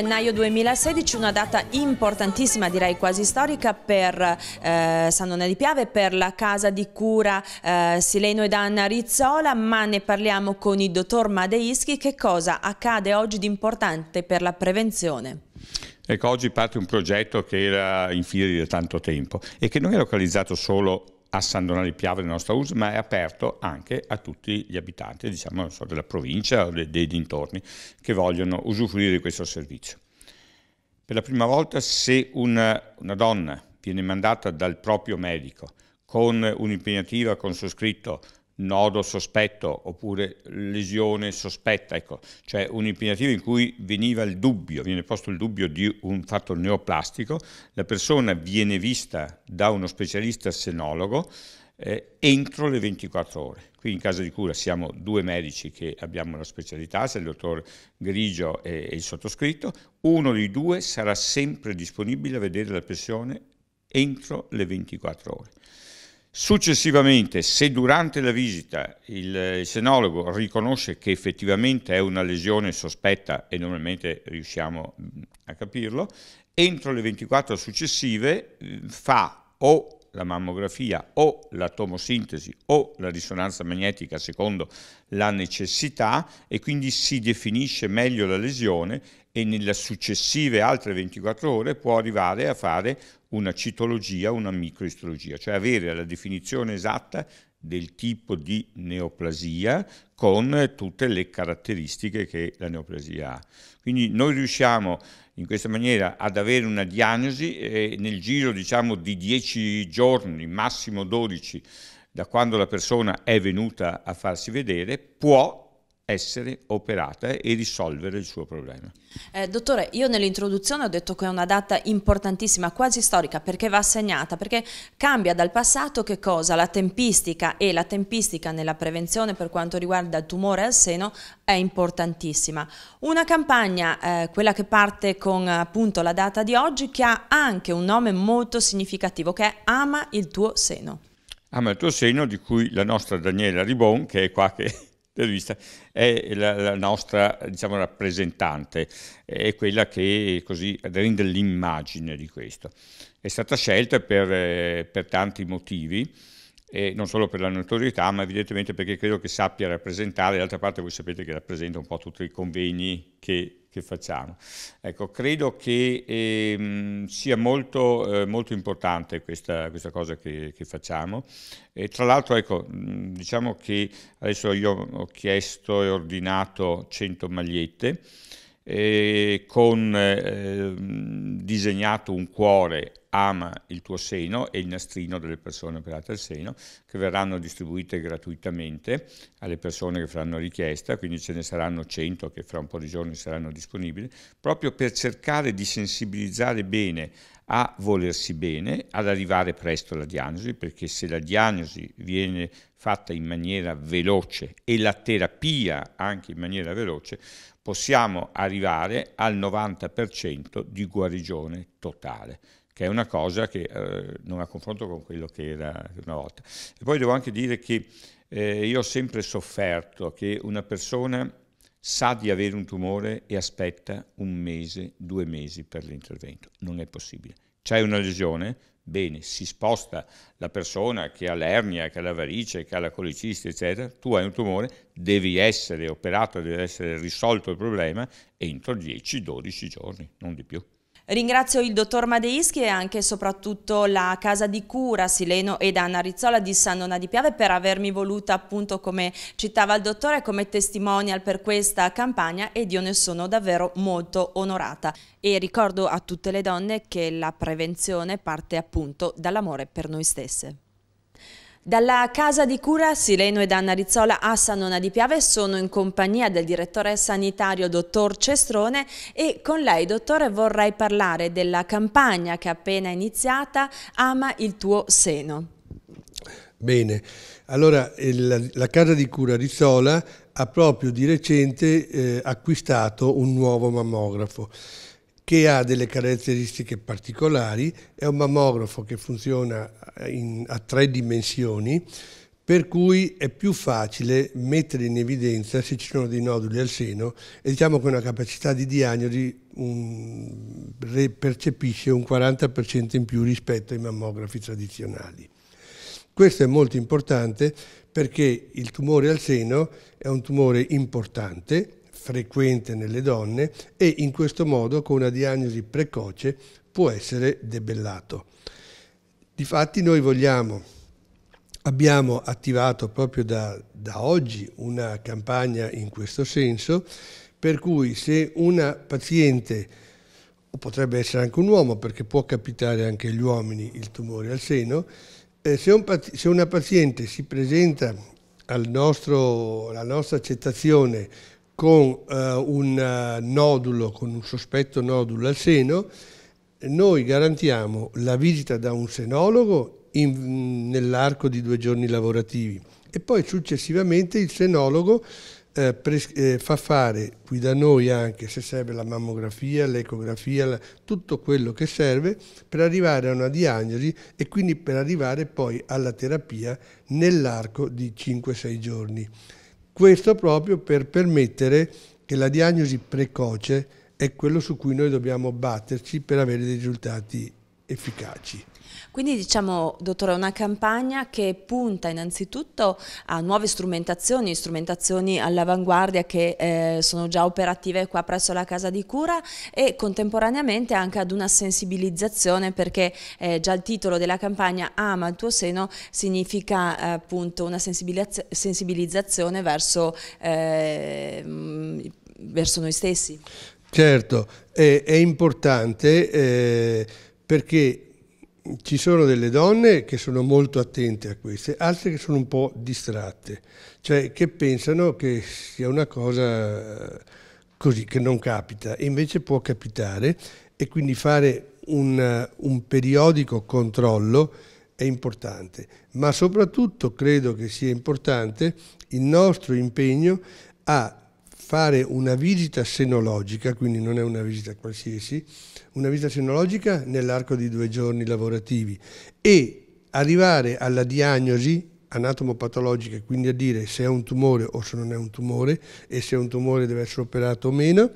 gennaio 2016, una data importantissima, direi quasi storica, per eh, San Donna di Piave, per la casa di cura eh, Sileno ed Anna Rizzola, ma ne parliamo con il dottor Madeischi. Che cosa accade oggi di importante per la prevenzione? Ecco, oggi parte un progetto che era in fila da tanto tempo e che non è localizzato solo a San Donato di Piave, il nostro house, ma è aperto anche a tutti gli abitanti diciamo, so, della provincia o dei, dei dintorni che vogliono usufruire di questo servizio. Per la prima volta se una, una donna viene mandata dal proprio medico con un'impegnativa con scritto nodo sospetto oppure lesione sospetta, ecco, cioè un'impiantiva in cui veniva il dubbio, viene posto il dubbio di un fatto neoplastico, la persona viene vista da uno specialista senologo eh, entro le 24 ore. Qui in casa di cura siamo due medici che abbiamo la specialità, se il dottor Grigio e il sottoscritto, uno dei due sarà sempre disponibile a vedere la pressione entro le 24 ore. Successivamente, se durante la visita il senologo riconosce che effettivamente è una lesione sospetta e normalmente riusciamo mm, a capirlo, entro le 24 successive mm, fa o la mammografia o la tomosintesi o la risonanza magnetica secondo la necessità e quindi si definisce meglio la lesione e nelle successive altre 24 ore può arrivare a fare una citologia, una microistologia, cioè avere la definizione esatta del tipo di neoplasia con tutte le caratteristiche che la neoplasia ha. Quindi noi riusciamo in questa maniera ad avere una diagnosi e nel giro diciamo, di 10 giorni, massimo 12, da quando la persona è venuta a farsi vedere, può essere operata e risolvere il suo problema. Eh, dottore, io nell'introduzione ho detto che è una data importantissima, quasi storica, perché va assegnata, perché cambia dal passato che cosa? La tempistica e la tempistica nella prevenzione per quanto riguarda il tumore al seno è importantissima. Una campagna, eh, quella che parte con appunto la data di oggi, che ha anche un nome molto significativo, che è Ama il tuo seno. Ama il tuo seno, di cui la nostra Daniela Ribon, che è qua che intervista è la, la nostra diciamo, rappresentante, è quella che così rende l'immagine di questo. È stata scelta per, eh, per tanti motivi, eh, non solo per la notorietà, ma evidentemente perché credo che sappia rappresentare, d'altra parte voi sapete che rappresenta un po' tutti i convegni che, che facciamo. Ecco, credo che ehm, sia molto, eh, molto importante questa, questa cosa che, che, facciamo. E tra l'altro, ecco, diciamo che adesso io ho chiesto e ordinato 100 magliette, eh, con eh, disegnato un cuore ama il tuo seno e il nastrino delle persone operate al seno, che verranno distribuite gratuitamente alle persone che faranno richiesta, quindi ce ne saranno 100 che fra un po' di giorni saranno disponibili, proprio per cercare di sensibilizzare bene a volersi bene, ad arrivare presto alla diagnosi, perché se la diagnosi viene fatta in maniera veloce e la terapia anche in maniera veloce, possiamo arrivare al 90% di guarigione totale che è una cosa che eh, non ha confronto con quello che era una volta. E poi devo anche dire che eh, io ho sempre sofferto che una persona sa di avere un tumore e aspetta un mese, due mesi per l'intervento. Non è possibile. C'è una lesione? Bene, si sposta la persona che ha l'ernia, che ha la varice, che ha la colicisti, eccetera. Tu hai un tumore, devi essere operato, deve essere risolto il problema entro 10-12 giorni, non di più. Ringrazio il dottor Madeischi e anche e soprattutto la casa di cura Sileno ed Anna Rizzola di San Nona di Piave per avermi voluta appunto come citava il dottore come testimonial per questa campagna ed io ne sono davvero molto onorata e ricordo a tutte le donne che la prevenzione parte appunto dall'amore per noi stesse. Dalla casa di cura Sileno ed Anna Rizzola a San Nona di Piave sono in compagnia del direttore sanitario dottor Cestrone e con lei dottore vorrei parlare della campagna che è appena iniziata Ama il tuo seno. Bene, allora il, la casa di cura Rizzola ha proprio di recente eh, acquistato un nuovo mammografo che ha delle caratteristiche particolari, è un mammografo che funziona eh, in, a tre dimensioni, per cui è più facile mettere in evidenza se ci sono dei noduli al seno e diciamo che una capacità di diagnosi un, percepisce un 40% in più rispetto ai mammografi tradizionali. Questo è molto importante perché il tumore al seno è un tumore importante, frequente nelle donne e in questo modo con una diagnosi precoce può essere debellato. Difatti noi vogliamo, abbiamo attivato proprio da, da oggi una campagna in questo senso, per cui se una paziente o potrebbe essere anche un uomo, perché può capitare anche agli uomini il tumore al seno, eh, se, un, se, una paziente si presenta nostro, alla nostra accettazione con eh, un eh, nodulo, con un sospetto nodulo al seno, noi garantiamo la visita da un senologo nell'arco di due giorni lavorativi e poi successivamente il senologo eh, eh, fa fare qui da noi anche se serve la mammografia, l'ecografia, la, tutto quello che serve per arrivare a una diagnosi e quindi per arrivare poi alla terapia nell'arco di 5-6 giorni. Questo proprio per permettere che la diagnosi precoce è quello su cui noi dobbiamo batterci per avere dei risultati efficaci. Quindi diciamo, dottore, è una campagna che punta innanzitutto a nuove strumentazioni, strumentazioni all'avanguardia che eh, sono già operative qua presso la casa di cura e contemporaneamente anche ad una sensibilizzazione perché eh, già il titolo della campagna Ama il tuo seno significa eh, appunto una sensibilizz sensibilizzazione verso, eh, verso, noi stessi. Certo, è, è importante eh, perché ci sono delle donne che sono molto attente a queste, altre che sono un po' distratte, cioè che pensano che sia una cosa eh, così, che non capita, e invece può capitare e quindi fare un, eh, un periodico controllo è importante, ma soprattutto credo che sia importante il nostro impegno a fare una visita senologica, quindi non è una visita qualsiasi, una visita senologica nell'arco di due giorni lavorativi e arrivare alla diagnosi anatomopatologica, quindi a dire se è un tumore o se non è un tumore e se è un tumore deve essere operato o meno,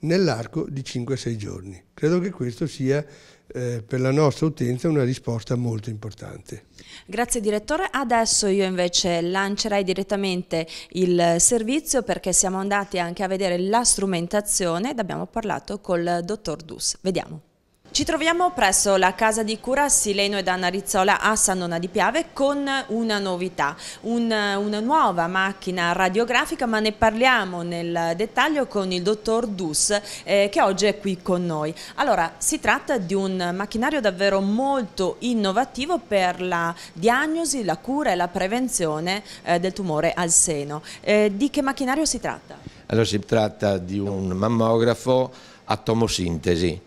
nell'arco di 5-6 giorni. Credo che questo sia eh, per la nostra utenza una risposta molto importante. Grazie direttore, adesso io invece lancerei direttamente il servizio perché siamo andati anche a vedere la strumentazione ed abbiamo parlato col dottor Dus. Vediamo. Ci troviamo presso la casa di cura Sileno ed Anna Rizzola a San Dona di Piave con una novità, un, una nuova macchina radiografica ma ne parliamo nel dettaglio con il dottor Dus eh, che oggi è qui con noi. Allora, si tratta di un macchinario davvero molto innovativo per la diagnosi, la cura e la prevenzione eh, del tumore al seno. Eh, di che macchinario si tratta? Allora si tratta di un mammografo a tomosintesi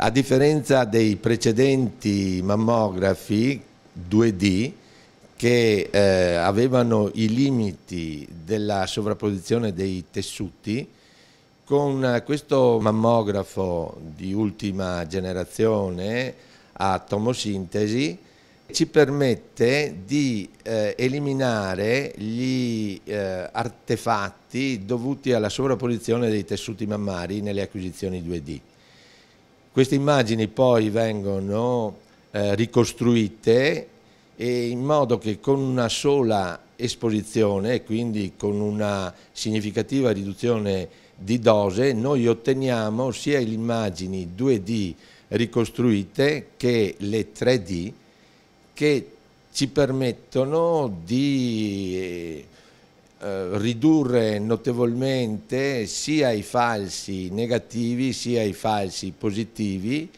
a differenza dei precedenti mammografi 2D che eh, avevano i limiti della sovrapposizione dei tessuti, con questo mammografo di ultima generazione a tomosintesi ci permette di eh, eliminare gli eh, artefatti dovuti alla sovrapposizione dei tessuti mammari nelle acquisizioni 2D. Queste immagini poi vengono eh, ricostruite in modo che con una sola esposizione, quindi con una significativa riduzione di dose, noi otteniamo sia le immagini 2D ricostruite che le 3D che ci permettono di eh, eh, ridurre notevolmente sia i falsi negativi sia i falsi positivi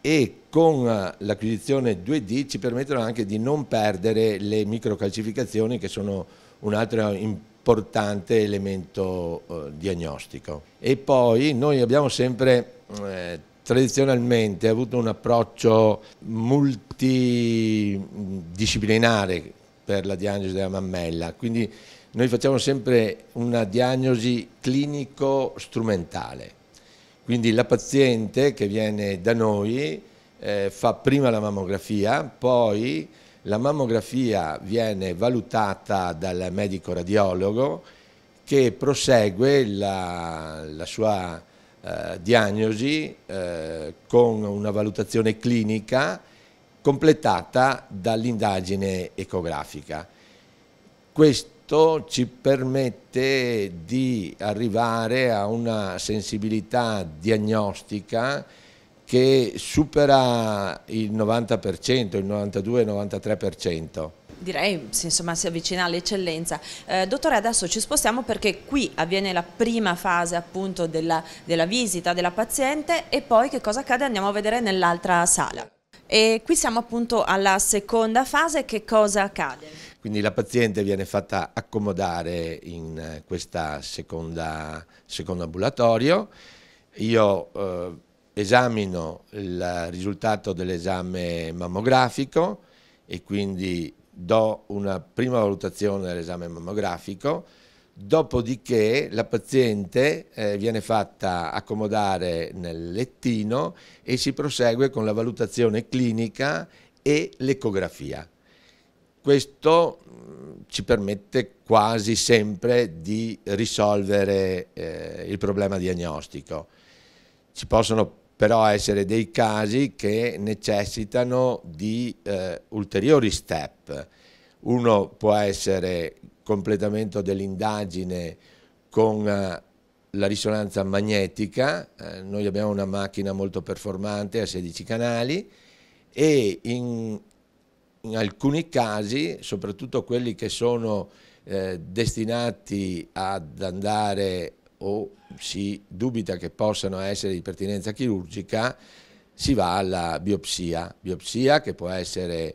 e con l'acquisizione 2D ci permettono anche di non perdere le microcalcificazioni che sono un altro importante elemento eh, diagnostico. E poi noi abbiamo sempre eh, tradizionalmente avuto un approccio multidisciplinare per la diagnosi della mammella, quindi noi facciamo sempre una diagnosi clinico-strumentale, quindi la paziente che viene da noi eh, fa prima la mammografia, poi la mammografia viene valutata dal medico radiologo che prosegue la, la sua eh, diagnosi eh, con una valutazione clinica completata dall'indagine ecografica. Questo questo ci permette di arrivare a una sensibilità diagnostica che supera il 90%, il 92-93%. Direi insomma, si avvicina all'eccellenza. Eh, dottore adesso ci spostiamo perché qui avviene la prima fase appunto della, della visita della paziente e poi che cosa accade andiamo a vedere nell'altra sala. E qui siamo appunto alla seconda fase, che cosa accade? Quindi la paziente viene fatta accomodare in eh, questo secondo ambulatorio. Io eh, esamino il risultato dell'esame mammografico e quindi do una prima valutazione dell'esame mammografico, dopodiché la paziente eh, viene fatta accomodare nel lettino e si prosegue con la valutazione clinica e l'ecografia. Questo mm, ci permette quasi sempre di risolvere eh, il problema diagnostico. Ci possono però essere dei casi che necessitano di eh, ulteriori step. Uno può essere completamento dell'indagine con eh, la risonanza magnetica, eh, noi abbiamo una macchina molto performante a 16 canali e in in alcuni casi, soprattutto quelli che sono eh, destinati ad andare o si dubita che possano essere di pertinenza chirurgica, si va alla biopsia, biopsia che può essere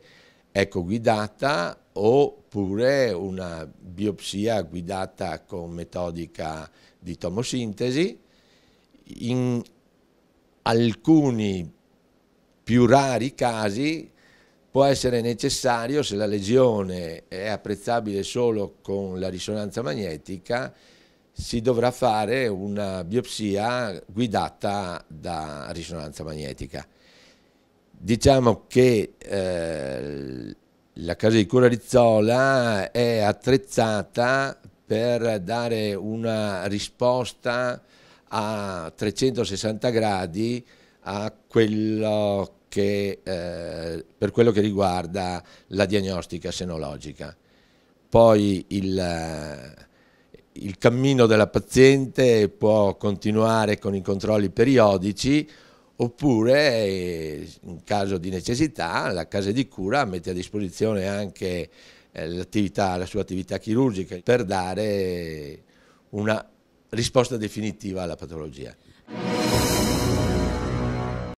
ecoguidata oppure una biopsia guidata con metodica di tomosintesi. In alcuni più rari casi può essere necessario se la lesione è apprezzabile solo con la risonanza magnetica si dovrà fare una biopsia guidata da risonanza magnetica. Diciamo che eh, la casa di cura Rizzola è attrezzata per dare una risposta a 360 gradi a quello che, eh, per quello che riguarda la diagnostica senologica. Poi il, eh, il cammino della paziente può continuare con i controlli periodici oppure eh, in caso di necessità la casa di cura mette a disposizione anche eh, la sua attività chirurgica per dare una risposta definitiva alla patologia.